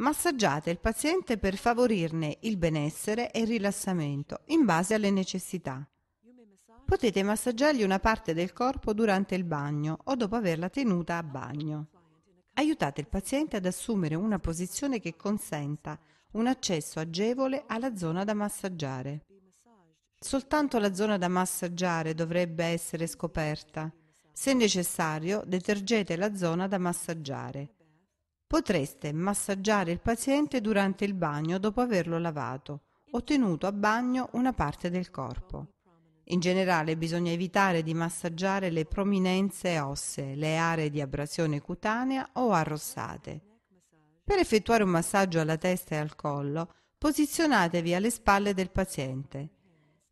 Massaggiate il paziente per favorirne il benessere e il rilassamento in base alle necessità. Potete massaggiargli una parte del corpo durante il bagno o dopo averla tenuta a bagno. Aiutate il paziente ad assumere una posizione che consenta un accesso agevole alla zona da massaggiare. Soltanto la zona da massaggiare dovrebbe essere scoperta. Se necessario, detergete la zona da massaggiare. Potreste massaggiare il paziente durante il bagno dopo averlo lavato o tenuto a bagno una parte del corpo. In generale bisogna evitare di massaggiare le prominenze ossee, le aree di abrasione cutanea o arrossate. Per effettuare un massaggio alla testa e al collo, posizionatevi alle spalle del paziente.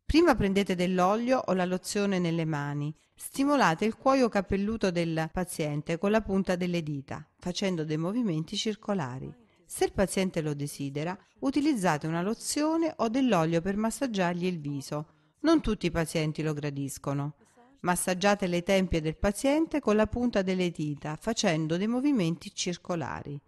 Prima prendete dell'olio o la lozione nelle mani, stimolate il cuoio capelluto del paziente con la punta delle dita facendo dei movimenti circolari. Se il paziente lo desidera, utilizzate una lozione o dell'olio per massaggiargli il viso. Non tutti i pazienti lo gradiscono. Massaggiate le tempie del paziente con la punta delle dita, facendo dei movimenti circolari.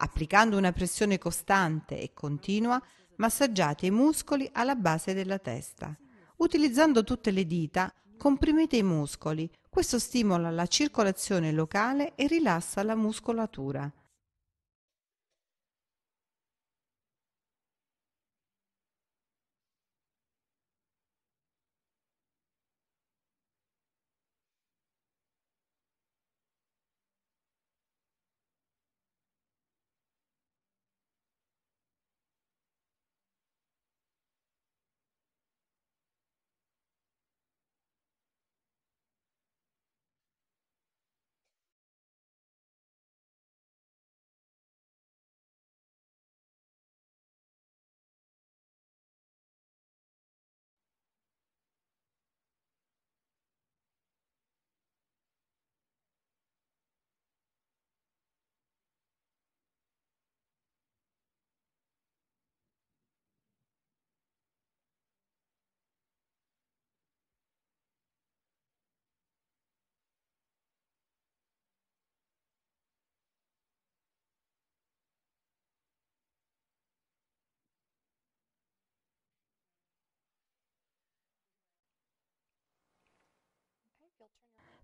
applicando una pressione costante e continua, massaggiate i muscoli alla base della testa. Utilizzando tutte le dita, comprimete i muscoli, questo stimola la circolazione locale e rilassa la muscolatura.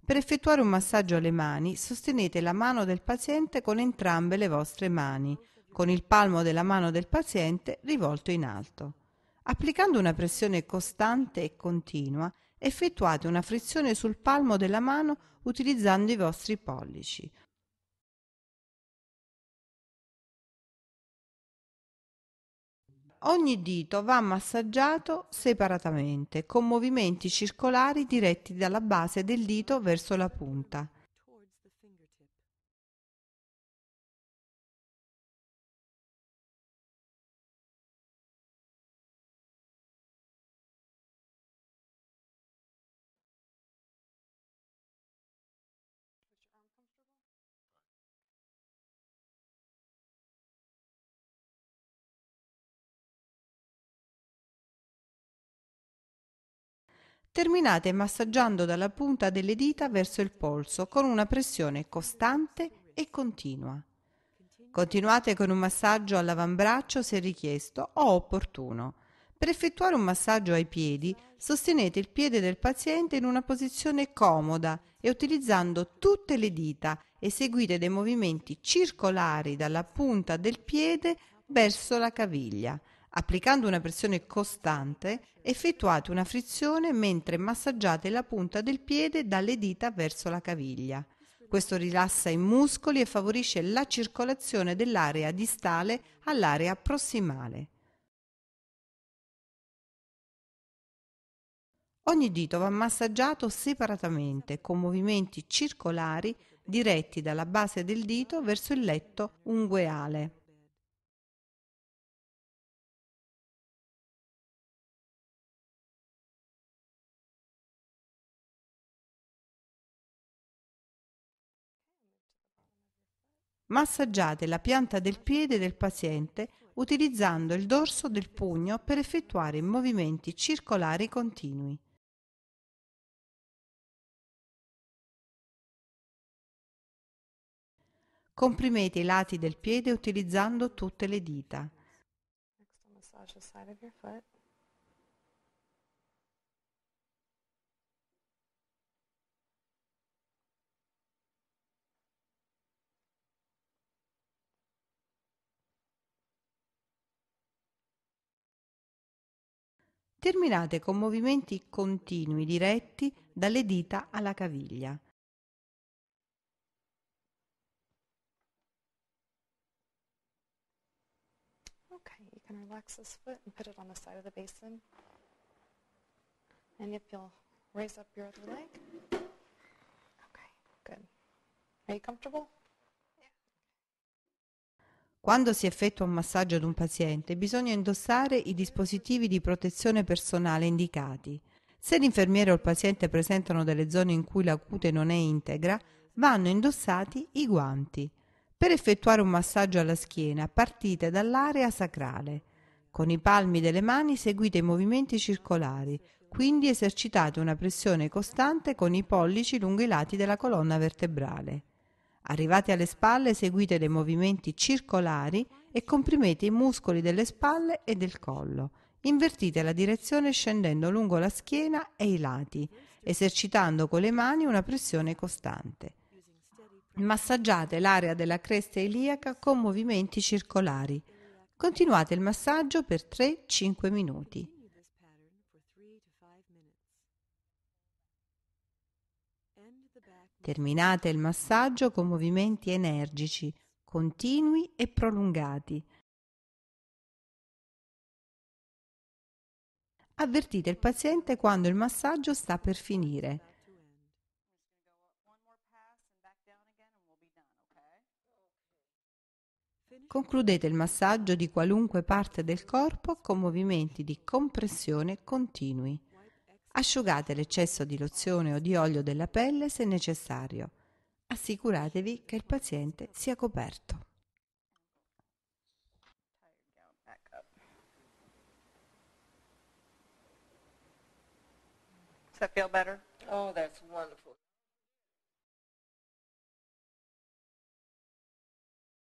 Per effettuare un massaggio alle mani, sostenete la mano del paziente con entrambe le vostre mani, con il palmo della mano del paziente rivolto in alto. Applicando una pressione costante e continua, effettuate una frizione sul palmo della mano utilizzando i vostri pollici, Ogni dito va massaggiato separatamente con movimenti circolari diretti dalla base del dito verso la punta. Terminate massaggiando dalla punta delle dita verso il polso con una pressione costante e continua. Continuate con un massaggio all'avambraccio se richiesto o opportuno. Per effettuare un massaggio ai piedi, sostenete il piede del paziente in una posizione comoda e utilizzando tutte le dita eseguite dei movimenti circolari dalla punta del piede verso la caviglia. Applicando una pressione costante effettuate una frizione mentre massaggiate la punta del piede dalle dita verso la caviglia. Questo rilassa i muscoli e favorisce la circolazione dell'area distale all'area prossimale. Ogni dito va massaggiato separatamente con movimenti circolari diretti dalla base del dito verso il letto ungueale. Massaggiate la pianta del piede del paziente utilizzando il dorso del pugno per effettuare movimenti circolari continui. Comprimete i lati del piede utilizzando tutte le dita. Next, terminate con movimenti continui diretti dalle dita alla caviglia. Okay, you can relax this foot and put it on the side of the basin. And if you'll raise up your other leg. Okay, good. Are you comfortable? Quando si effettua un massaggio ad un paziente, bisogna indossare i dispositivi di protezione personale indicati. Se l'infermiere o il paziente presentano delle zone in cui la cute non è integra, vanno indossati i guanti. Per effettuare un massaggio alla schiena, partite dall'area sacrale. Con i palmi delle mani seguite i movimenti circolari, quindi esercitate una pressione costante con i pollici lungo i lati della colonna vertebrale. Arrivati alle spalle seguite dei movimenti circolari e comprimete i muscoli delle spalle e del collo. Invertite la direzione scendendo lungo la schiena e i lati, esercitando con le mani una pressione costante. Massaggiate l'area della cresta iliaca con movimenti circolari. Continuate il massaggio per 3-5 minuti. Terminate il massaggio con movimenti energici, continui e prolungati. Avvertite il paziente quando il massaggio sta per finire. Concludete il massaggio di qualunque parte del corpo con movimenti di compressione continui. Asciugate l'eccesso di lozione o di olio della pelle se necessario. Assicuratevi che il paziente sia coperto. Does that feel better? Oh, that's wonderful.